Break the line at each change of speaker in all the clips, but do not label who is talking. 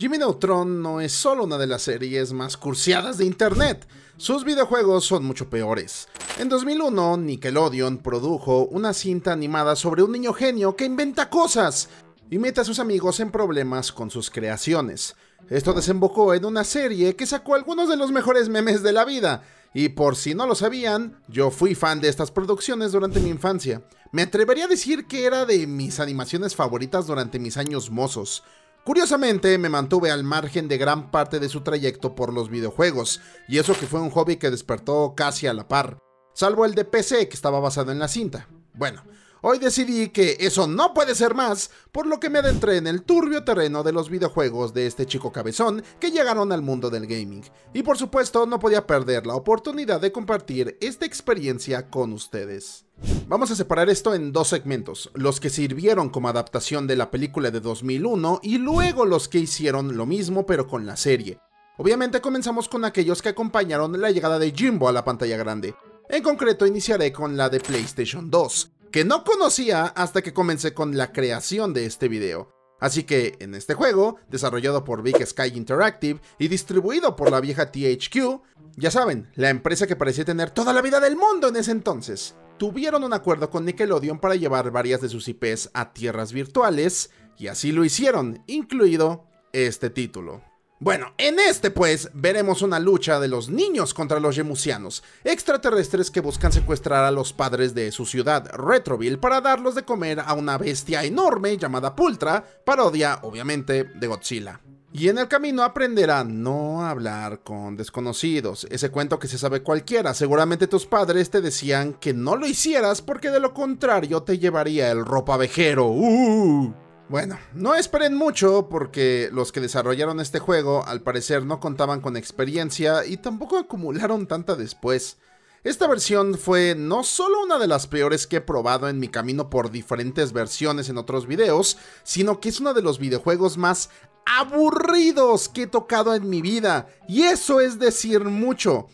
Jimmy Neutron no es solo una de las series más cursiadas de Internet, sus videojuegos son mucho peores. En 2001, Nickelodeon produjo una cinta animada sobre un niño genio que inventa cosas y mete a sus amigos en problemas con sus creaciones. Esto desembocó en una serie que sacó algunos de los mejores memes de la vida, y por si no lo sabían, yo fui fan de estas producciones durante mi infancia. Me atrevería a decir que era de mis animaciones favoritas durante mis años mozos. Curiosamente, me mantuve al margen de gran parte de su trayecto por los videojuegos, y eso que fue un hobby que despertó casi a la par, salvo el de PC que estaba basado en la cinta. Bueno, Hoy decidí que eso no puede ser más, por lo que me adentré en el turbio terreno de los videojuegos de este chico cabezón que llegaron al mundo del gaming. Y por supuesto no podía perder la oportunidad de compartir esta experiencia con ustedes. Vamos a separar esto en dos segmentos, los que sirvieron como adaptación de la película de 2001 y luego los que hicieron lo mismo pero con la serie. Obviamente comenzamos con aquellos que acompañaron la llegada de Jimbo a la pantalla grande. En concreto iniciaré con la de PlayStation 2, que no conocía hasta que comencé con la creación de este video. Así que en este juego, desarrollado por Big Sky Interactive y distribuido por la vieja THQ, ya saben, la empresa que parecía tener toda la vida del mundo en ese entonces, tuvieron un acuerdo con Nickelodeon para llevar varias de sus IPs a tierras virtuales, y así lo hicieron, incluido este título. Bueno, en este pues veremos una lucha de los niños contra los yemusianos, extraterrestres que buscan secuestrar a los padres de su ciudad, Retroville, para darlos de comer a una bestia enorme llamada Pultra, parodia obviamente de Godzilla. Y en el camino aprenderá no hablar con desconocidos, ese cuento que se sabe cualquiera, seguramente tus padres te decían que no lo hicieras porque de lo contrario te llevaría el ropavejero. Uh. Bueno, no esperen mucho porque los que desarrollaron este juego al parecer no contaban con experiencia y tampoco acumularon tanta después. Esta versión fue no solo una de las peores que he probado en mi camino por diferentes versiones en otros videos, sino que es uno de los videojuegos más aburridos que he tocado en mi vida, y eso es decir mucho.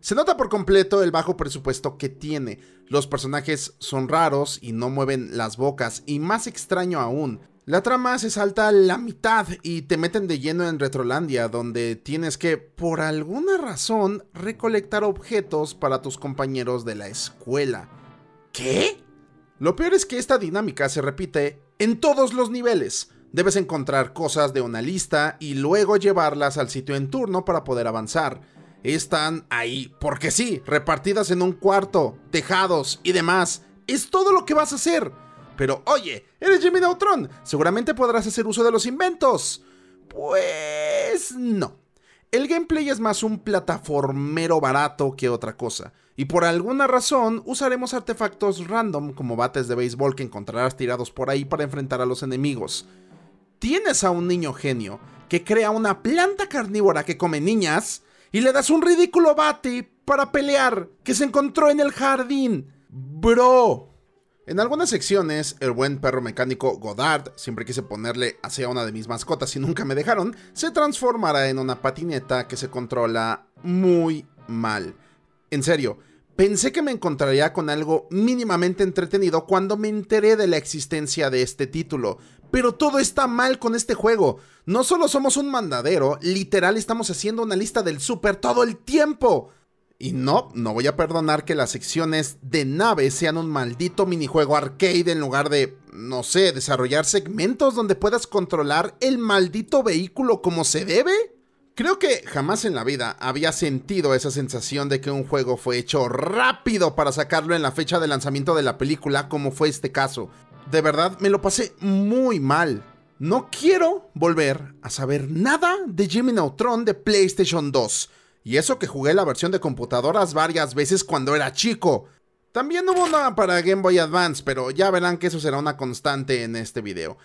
Se nota por completo el bajo presupuesto que tiene. Los personajes son raros y no mueven las bocas, y más extraño aún, la trama se salta a la mitad y te meten de lleno en Retrolandia, donde tienes que, por alguna razón, recolectar objetos para tus compañeros de la escuela. ¿Qué? Lo peor es que esta dinámica se repite en todos los niveles. Debes encontrar cosas de una lista y luego llevarlas al sitio en turno para poder avanzar. Están ahí, porque sí, repartidas en un cuarto, tejados y demás. Es todo lo que vas a hacer. Pero oye, eres Jimmy Neutron, seguramente podrás hacer uso de los inventos. Pues no. El gameplay es más un plataformero barato que otra cosa, y por alguna razón usaremos artefactos random como bates de béisbol que encontrarás tirados por ahí para enfrentar a los enemigos. Tienes a un niño genio que crea una planta carnívora que come niñas y le das un ridículo bate para pelear que se encontró en el jardín. Bro, en algunas secciones, el buen perro mecánico Godard, siempre quise ponerle hacia una de mis mascotas y nunca me dejaron, se transformará en una patineta que se controla muy mal. En serio, pensé que me encontraría con algo mínimamente entretenido cuando me enteré de la existencia de este título, pero todo está mal con este juego. No solo somos un mandadero, literal estamos haciendo una lista del super todo el tiempo. Y no, no voy a perdonar que las secciones de nave sean un maldito minijuego arcade en lugar de, no sé, desarrollar segmentos donde puedas controlar el maldito vehículo como se debe. Creo que jamás en la vida había sentido esa sensación de que un juego fue hecho rápido para sacarlo en la fecha de lanzamiento de la película como fue este caso. De verdad, me lo pasé muy mal. No quiero volver a saber nada de Jimmy Neutron de PlayStation 2. Y eso que jugué la versión de computadoras varias veces cuando era chico. También hubo nada para Game Boy Advance, pero ya verán que eso será una constante en este video.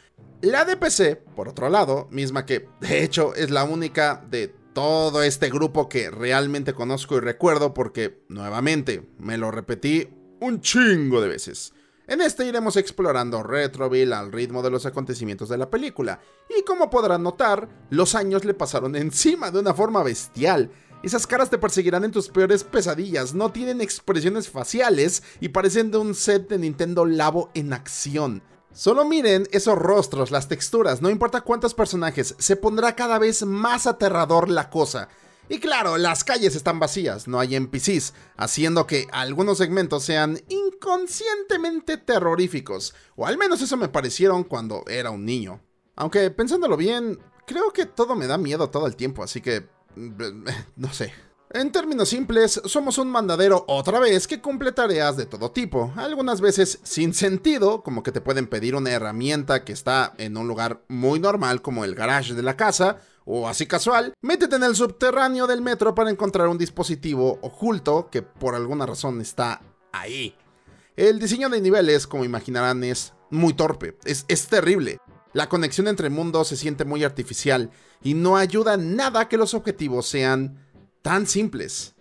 La de PC, por otro lado, misma que de hecho es la única de todo este grupo que realmente conozco y recuerdo porque, nuevamente, me lo repetí un chingo de veces. En este iremos explorando Retroville al ritmo de los acontecimientos de la película, y como podrán notar, los años le pasaron encima de una forma bestial, esas caras te perseguirán en tus peores pesadillas, no tienen expresiones faciales y parecen de un set de Nintendo Labo en acción. Solo miren esos rostros, las texturas, no importa cuántos personajes, se pondrá cada vez más aterrador la cosa. Y claro, las calles están vacías, no hay NPCs, haciendo que algunos segmentos sean inconscientemente terroríficos, o al menos eso me parecieron cuando era un niño. Aunque pensándolo bien, creo que todo me da miedo todo el tiempo, así que No sé. En términos simples, somos un mandadero otra vez que cumple tareas de todo tipo, algunas veces sin sentido, como que te pueden pedir una herramienta que está en un lugar muy normal como el garage de la casa, o así casual, métete en el subterráneo del metro para encontrar un dispositivo oculto que por alguna razón está ahí. El diseño de niveles, como imaginarán, es muy torpe, es, es terrible. La conexión entre mundos se siente muy artificial y no ayuda nada que los objetivos sean tan simples.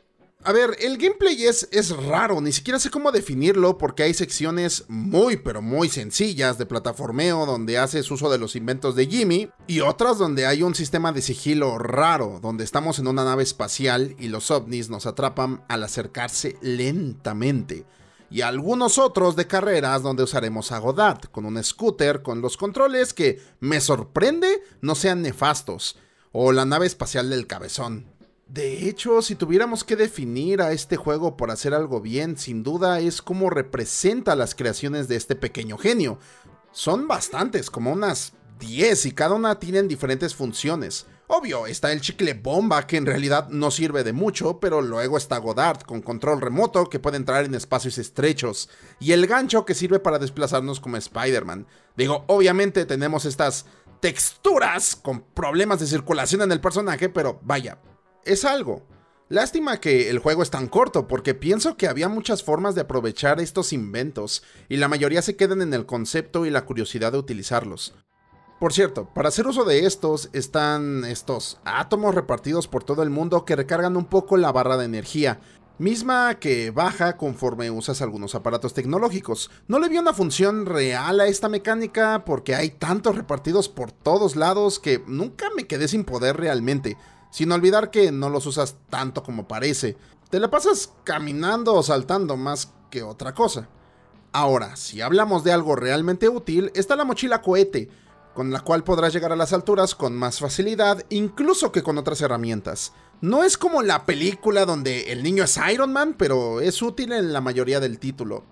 A ver, el gameplay es, es raro, ni siquiera sé cómo definirlo porque hay secciones muy pero muy sencillas de plataformeo donde haces uso de los inventos de Jimmy y otras donde hay un sistema de sigilo raro, donde estamos en una nave espacial y los ovnis nos atrapan al acercarse lentamente y algunos otros de carreras donde usaremos a Godard con un scooter con los controles que, me sorprende, no sean nefastos, o la nave espacial del cabezón. De hecho, si tuviéramos que definir a este juego por hacer algo bien, sin duda es cómo representa las creaciones de este pequeño genio. Son bastantes, como unas 10 y cada una tiene diferentes funciones. Obvio, está el chicle bomba que en realidad no sirve de mucho, pero luego está Godard con control remoto que puede entrar en espacios estrechos, y el gancho que sirve para desplazarnos como Spider-Man. Digo, obviamente tenemos estas texturas con problemas de circulación en el personaje, pero vaya, es algo. Lástima que el juego es tan corto, porque pienso que había muchas formas de aprovechar estos inventos, y la mayoría se quedan en el concepto y la curiosidad de utilizarlos. Por cierto, para hacer uso de estos están estos átomos repartidos por todo el mundo que recargan un poco la barra de energía, misma que baja conforme usas algunos aparatos tecnológicos. No le vi una función real a esta mecánica porque hay tantos repartidos por todos lados que nunca me quedé sin poder realmente, sin olvidar que no los usas tanto como parece. Te la pasas caminando o saltando más que otra cosa. Ahora, si hablamos de algo realmente útil, está la mochila cohete, con la cual podrás llegar a las alturas con más facilidad, incluso que con otras herramientas. No es como la película donde el niño es Iron Man, pero es útil en la mayoría del título.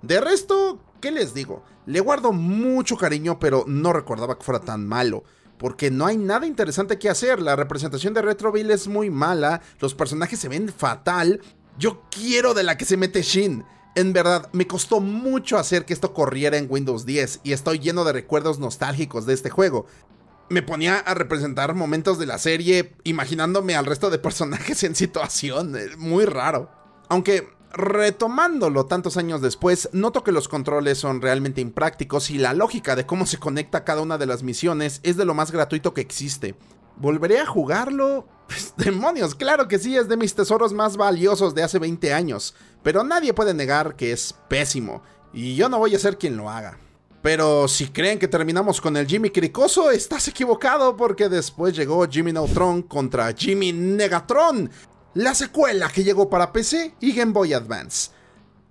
De resto, ¿qué les digo? Le guardo mucho cariño, pero no recordaba que fuera tan malo porque no hay nada interesante que hacer. La representación de Retroville es muy mala, los personajes se ven fatal. Yo quiero de la que se mete Shin. En verdad, me costó mucho hacer que esto corriera en Windows 10 y estoy lleno de recuerdos nostálgicos de este juego. Me ponía a representar momentos de la serie imaginándome al resto de personajes en situación, eh, muy raro. Aunque Retomándolo tantos años después, noto que los controles son realmente imprácticos y la lógica de cómo se conecta cada una de las misiones es de lo más gratuito que existe. ¿Volveré a jugarlo? Pues, demonios, claro que sí, es de mis tesoros más valiosos de hace 20 años, pero nadie puede negar que es pésimo, y yo no voy a ser quien lo haga. Pero si creen que terminamos con el Jimmy Cricoso, estás equivocado porque después llegó Jimmy Neutron contra Jimmy Negatron, la secuela que llegó para PC y Game Boy Advance.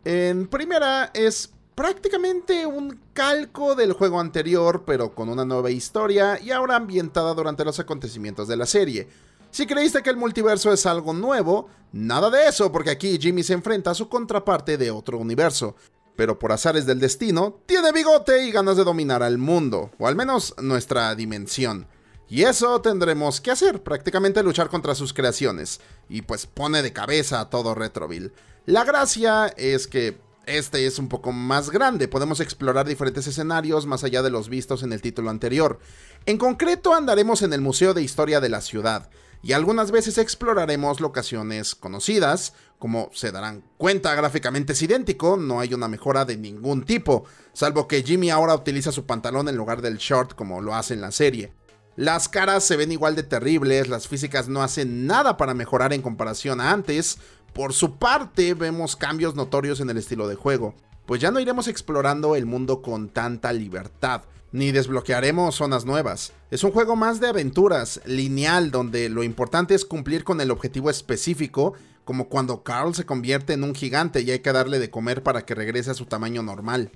En primera es prácticamente un calco del juego anterior, pero con una nueva historia y ahora ambientada durante los acontecimientos de la serie. Si creíste que el multiverso es algo nuevo, nada de eso, porque aquí Jimmy se enfrenta a su contraparte de otro universo. Pero por azares del destino, tiene bigote y ganas de dominar al mundo, o al menos nuestra dimensión. Y eso tendremos que hacer, prácticamente luchar contra sus creaciones. Y pues pone de cabeza a todo Retroville. La gracia es que este es un poco más grande, podemos explorar diferentes escenarios más allá de los vistos en el título anterior. En concreto andaremos en el Museo de Historia de la Ciudad, y algunas veces exploraremos locaciones conocidas, como se darán cuenta gráficamente es idéntico, no hay una mejora de ningún tipo, salvo que Jimmy ahora utiliza su pantalón en lugar del short como lo hace en la serie. Las caras se ven igual de terribles, las físicas no hacen nada para mejorar en comparación a antes, por su parte, vemos cambios notorios en el estilo de juego, pues ya no iremos explorando el mundo con tanta libertad, ni desbloquearemos zonas nuevas. Es un juego más de aventuras, lineal, donde lo importante es cumplir con el objetivo específico, como cuando Carl se convierte en un gigante y hay que darle de comer para que regrese a su tamaño normal.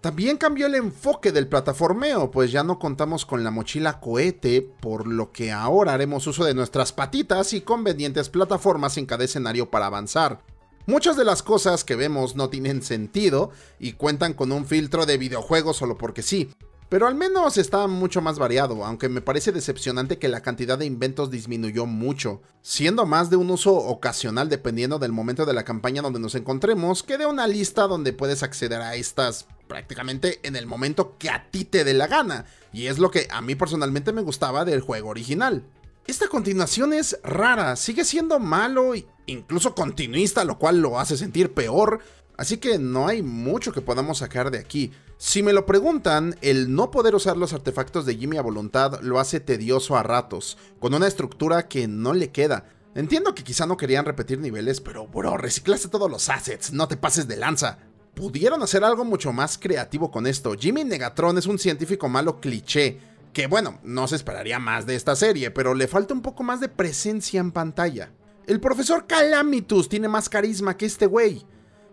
También cambió el enfoque del plataformeo, pues ya no contamos con la mochila cohete, por lo que ahora haremos uso de nuestras patitas y convenientes plataformas en cada escenario para avanzar. Muchas de las cosas que vemos no tienen sentido y cuentan con un filtro de videojuego solo porque sí, pero al menos está mucho más variado, aunque me parece decepcionante que la cantidad de inventos disminuyó mucho, siendo más de un uso ocasional dependiendo del momento de la campaña donde nos encontremos que de una lista donde puedes acceder a estas prácticamente en el momento que a ti te dé la gana, y es lo que a mí personalmente me gustaba del juego original. Esta continuación es rara, sigue siendo malo, e incluso continuista, lo cual lo hace sentir peor, así que no hay mucho que podamos sacar de aquí. Si me lo preguntan, el no poder usar los artefactos de Jimmy a voluntad lo hace tedioso a ratos, con una estructura que no le queda. Entiendo que quizá no querían repetir niveles, pero bro, reciclaste todos los assets, no te pases de lanza pudieron hacer algo mucho más creativo con esto. Jimmy Negatron es un científico malo cliché, que bueno, no se esperaría más de esta serie, pero le falta un poco más de presencia en pantalla. El profesor Calamitus tiene más carisma que este güey.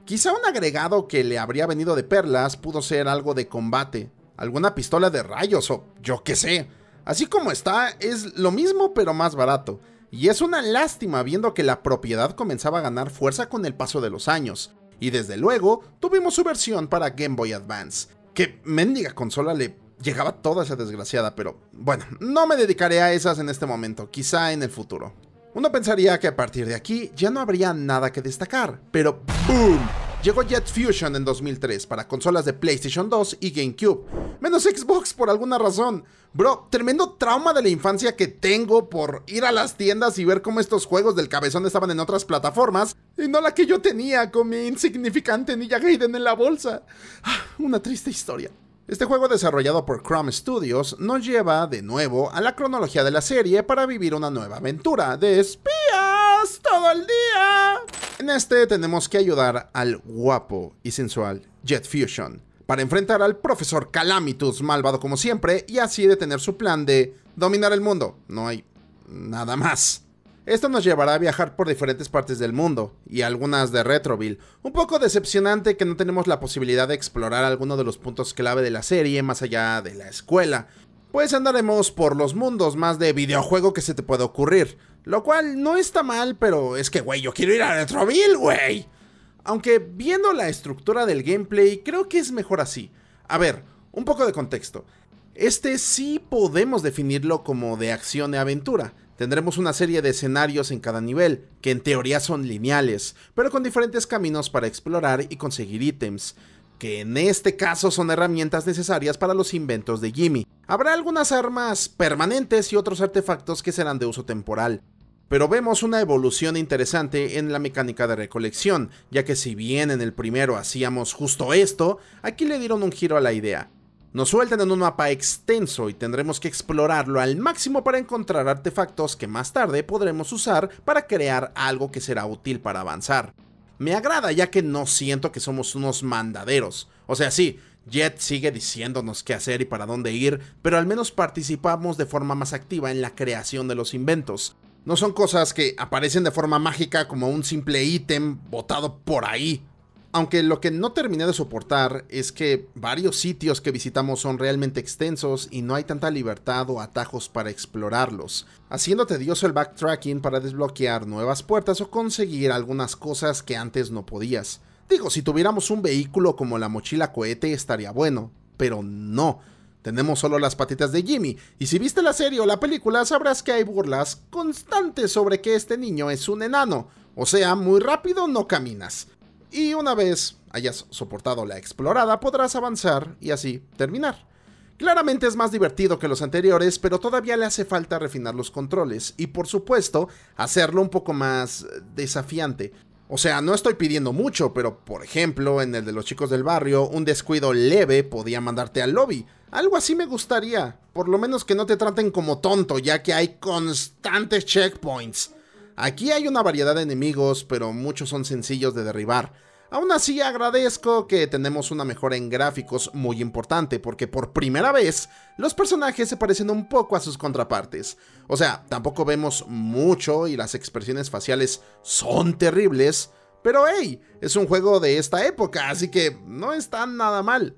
Quizá un agregado que le habría venido de perlas pudo ser algo de combate, alguna pistola de rayos o yo qué sé. Así como está, es lo mismo pero más barato. Y es una lástima viendo que la propiedad comenzaba a ganar fuerza con el paso de los años. Y desde luego, tuvimos su versión para Game Boy Advance, que mendiga consola le llegaba toda esa desgraciada, pero bueno, no me dedicaré a esas en este momento, quizá en el futuro. Uno pensaría que a partir de aquí ya no habría nada que destacar, pero ¡boom! Llegó Jet Fusion en 2003 para consolas de PlayStation 2 y GameCube, menos Xbox por alguna razón. Bro, tremendo trauma de la infancia que tengo por ir a las tiendas y ver cómo estos juegos del cabezón estaban en otras plataformas y no la que yo tenía con mi insignificante Ninja Gaiden en la bolsa. Ah, una triste historia. Este juego desarrollado por Chrome Studios nos lleva de nuevo a la cronología de la serie para vivir una nueva aventura de espías todo el día. En este tenemos que ayudar al guapo y sensual Jet Fusion para enfrentar al profesor Calamitus, malvado como siempre, y así detener su plan de dominar el mundo. No hay nada más. Esto nos llevará a viajar por diferentes partes del mundo, y algunas de Retroville. Un poco decepcionante que no tenemos la posibilidad de explorar alguno de los puntos clave de la serie más allá de la escuela, pues andaremos por los mundos más de videojuego que se te pueda ocurrir. Lo cual no está mal, pero es que, güey, yo quiero ir a Retroville, güey. Aunque viendo la estructura del gameplay, creo que es mejor así. A ver, un poco de contexto. Este sí podemos definirlo como de acción y aventura. Tendremos una serie de escenarios en cada nivel, que en teoría son lineales, pero con diferentes caminos para explorar y conseguir ítems, que en este caso son herramientas necesarias para los inventos de Jimmy. Habrá algunas armas permanentes y otros artefactos que serán de uso temporal, pero vemos una evolución interesante en la mecánica de recolección, ya que si bien en el primero hacíamos justo esto, aquí le dieron un giro a la idea. Nos sueltan en un mapa extenso y tendremos que explorarlo al máximo para encontrar artefactos que más tarde podremos usar para crear algo que será útil para avanzar. Me agrada ya que no siento que somos unos mandaderos. O sea, sí, Jet sigue diciéndonos qué hacer y para dónde ir, pero al menos participamos de forma más activa en la creación de los inventos. No son cosas que aparecen de forma mágica como un simple ítem botado por ahí. Aunque lo que no terminé de soportar es que varios sitios que visitamos son realmente extensos y no hay tanta libertad o atajos para explorarlos, haciendo tedioso el backtracking para desbloquear nuevas puertas o conseguir algunas cosas que antes no podías. Digo, si tuviéramos un vehículo como la mochila cohete estaría bueno, pero no. Tenemos solo las patitas de Jimmy, y si viste la serie o la película sabrás que hay burlas constantes sobre que este niño es un enano, o sea, muy rápido no caminas. Y una vez hayas soportado la explorada, podrás avanzar y así terminar. Claramente es más divertido que los anteriores, pero todavía le hace falta refinar los controles y por supuesto hacerlo un poco más desafiante. O sea, no estoy pidiendo mucho, pero por ejemplo, en el de los chicos del barrio, un descuido leve podía mandarte al lobby. Algo así me gustaría, por lo menos que no te traten como tonto, ya que hay constantes checkpoints. Aquí hay una variedad de enemigos, pero muchos son sencillos de derribar. Aún así agradezco que tenemos una mejora en gráficos muy importante, porque por primera vez los personajes se parecen un poco a sus contrapartes. O sea, tampoco vemos mucho y las expresiones faciales son terribles, pero hey, es un juego de esta época, así que no está nada mal.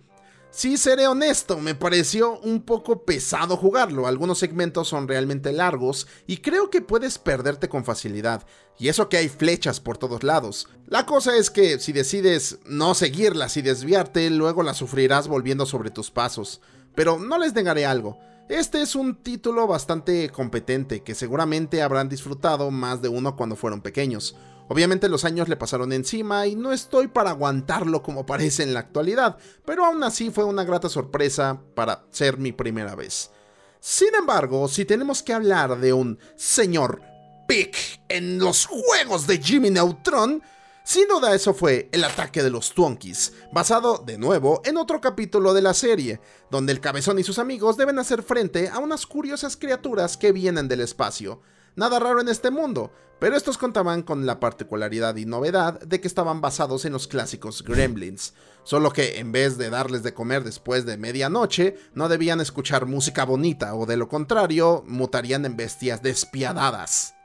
Si seré honesto, me pareció un poco pesado jugarlo, algunos segmentos son realmente largos y creo que puedes perderte con facilidad, y eso que hay flechas por todos lados. La cosa es que si decides no seguirlas y desviarte, luego las sufrirás volviendo sobre tus pasos, pero no les negaré algo. Este es un título bastante competente que seguramente habrán disfrutado más de uno cuando fueron pequeños. Obviamente los años le pasaron encima y no estoy para aguantarlo como parece en la actualidad, pero aún así fue una grata sorpresa para ser mi primera vez. Sin embargo, si tenemos que hablar de un señor Pick en los juegos de Jimmy Neutron, sin duda eso fue El ataque de los Twonkies, basado de nuevo en otro capítulo de la serie, donde el cabezón y sus amigos deben hacer frente a unas curiosas criaturas que vienen del espacio. Nada raro en este mundo, pero estos contaban con la particularidad y novedad de que estaban basados en los clásicos gremlins, solo que en vez de darles de comer después de medianoche, no debían escuchar música bonita o de lo contrario, mutarían en bestias despiadadas.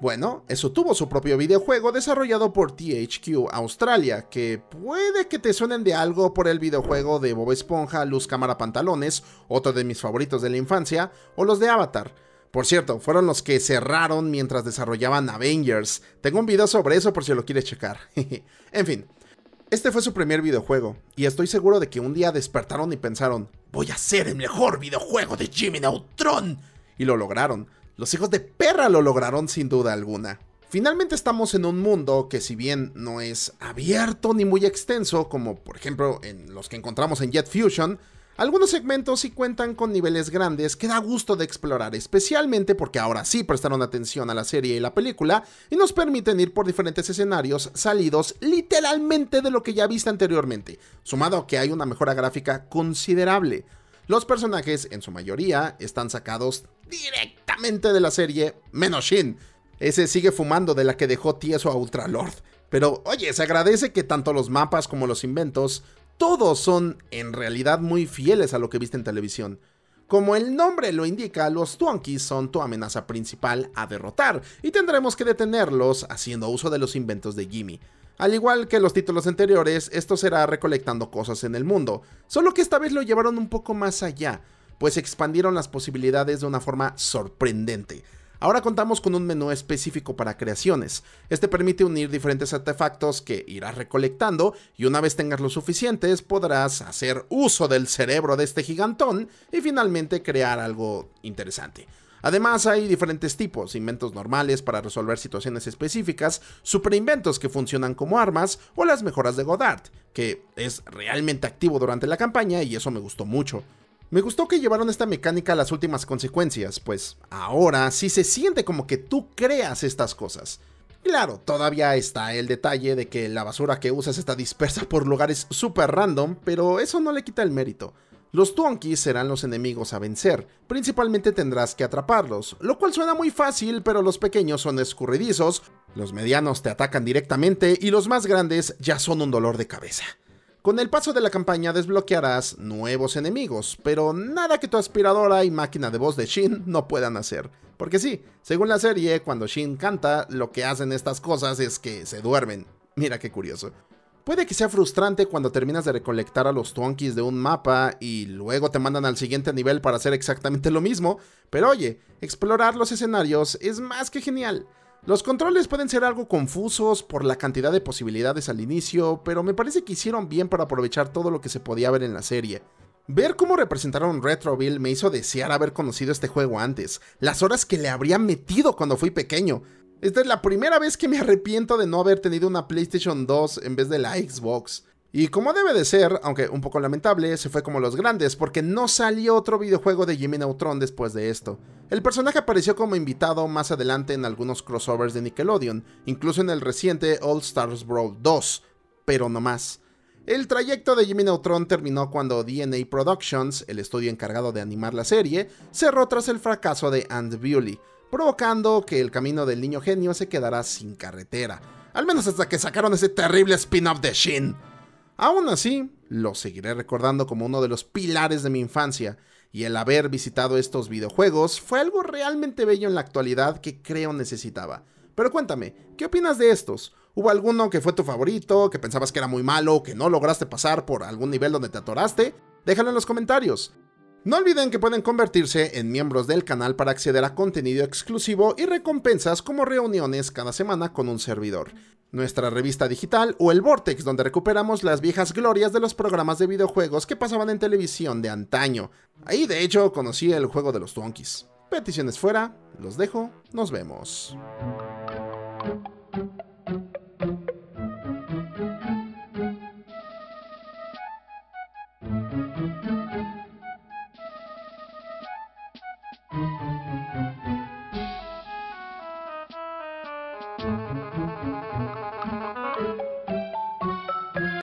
Bueno, eso tuvo su propio videojuego desarrollado por THQ Australia, que puede que te suenen de algo por el videojuego de Bob Esponja, Luz Cámara Pantalones, otro de mis favoritos de la infancia, o los de Avatar, por cierto, fueron los que cerraron mientras desarrollaban Avengers. Tengo un video sobre eso por si lo quieres checar. en fin, este fue su primer videojuego, y estoy seguro de que un día despertaron y pensaron, voy a ser el mejor videojuego de Jimmy Neutron. Y lo lograron. Los hijos de perra lo lograron sin duda alguna. Finalmente estamos en un mundo que si bien no es abierto ni muy extenso, como por ejemplo en los que encontramos en Jet Fusion, algunos segmentos sí cuentan con niveles grandes que da gusto de explorar, especialmente porque ahora sí prestaron atención a la serie y la película y nos permiten ir por diferentes escenarios salidos literalmente de lo que ya viste anteriormente, sumado a que hay una mejora gráfica considerable. Los personajes, en su mayoría, están sacados directamente de la serie, menos Shin. Ese sigue fumando de la que dejó tieso a Ultralord. Pero oye, se agradece que tanto los mapas como los inventos todos son en realidad muy fieles a lo que viste en televisión. Como el nombre lo indica, los Twonkies son tu amenaza principal a derrotar y tendremos que detenerlos haciendo uso de los inventos de Jimmy. Al igual que los títulos anteriores, esto será recolectando cosas en el mundo, solo que esta vez lo llevaron un poco más allá, pues expandieron las posibilidades de una forma sorprendente, Ahora contamos con un menú específico para creaciones. Este permite unir diferentes artefactos que irás recolectando y una vez tengas los suficientes podrás hacer uso del cerebro de este gigantón y finalmente crear algo interesante. Además hay diferentes tipos, inventos normales para resolver situaciones específicas, superinventos que funcionan como armas o las mejoras de Godard, que es realmente activo durante la campaña y eso me gustó mucho. Me gustó que llevaron esta mecánica a las últimas consecuencias, pues ahora sí se siente como que tú creas estas cosas. Claro, todavía está el detalle de que la basura que usas está dispersa por lugares super random, pero eso no le quita el mérito. Los Twonkies serán los enemigos a vencer, principalmente tendrás que atraparlos, lo cual suena muy fácil, pero los pequeños son escurridizos, los medianos te atacan directamente y los más grandes ya son un dolor de cabeza. Con el paso de la campaña desbloquearás nuevos enemigos, pero nada que tu aspiradora y máquina de voz de Shin no puedan hacer. Porque sí, según la serie, cuando Shin canta, lo que hacen estas cosas es que se duermen. Mira qué curioso. Puede que sea frustrante cuando terminas de recolectar a los Twonkies de un mapa y luego te mandan al siguiente nivel para hacer exactamente lo mismo, pero oye, explorar los escenarios es más que genial. Los controles pueden ser algo confusos por la cantidad de posibilidades al inicio, pero me parece que hicieron bien para aprovechar todo lo que se podía ver en la serie. Ver cómo representaron Retroville me hizo desear haber conocido este juego antes, las horas que le habría metido cuando fui pequeño. Esta es la primera vez que me arrepiento de no haber tenido una PlayStation 2 en vez de la Xbox. Y como debe de ser, aunque un poco lamentable, se fue como los grandes, porque no salió otro videojuego de Jimmy Neutron después de esto. El personaje apareció como invitado más adelante en algunos crossovers de Nickelodeon, incluso en el reciente All Stars Brawl 2, pero no más. El trayecto de Jimmy Neutron terminó cuando DNA Productions, el estudio encargado de animar la serie, cerró tras el fracaso de And Bewley, provocando que el camino del niño genio se quedara sin carretera. Al menos hasta que sacaron ese terrible spin-off de Shin. Aún así, lo seguiré recordando como uno de los pilares de mi infancia, y el haber visitado estos videojuegos fue algo realmente bello en la actualidad que creo necesitaba. Pero cuéntame, ¿qué opinas de estos? ¿Hubo alguno que fue tu favorito, que pensabas que era muy malo, que no lograste pasar por algún nivel donde te atoraste? Déjalo en los comentarios. No olviden que pueden convertirse en miembros del canal para acceder a contenido exclusivo y recompensas como reuniones cada semana con un servidor nuestra revista digital o el Vortex, donde recuperamos las viejas glorias de los programas de videojuegos que pasaban en televisión de antaño. Ahí de hecho conocí el juego de los Donkeys. Peticiones fuera, los dejo, nos vemos.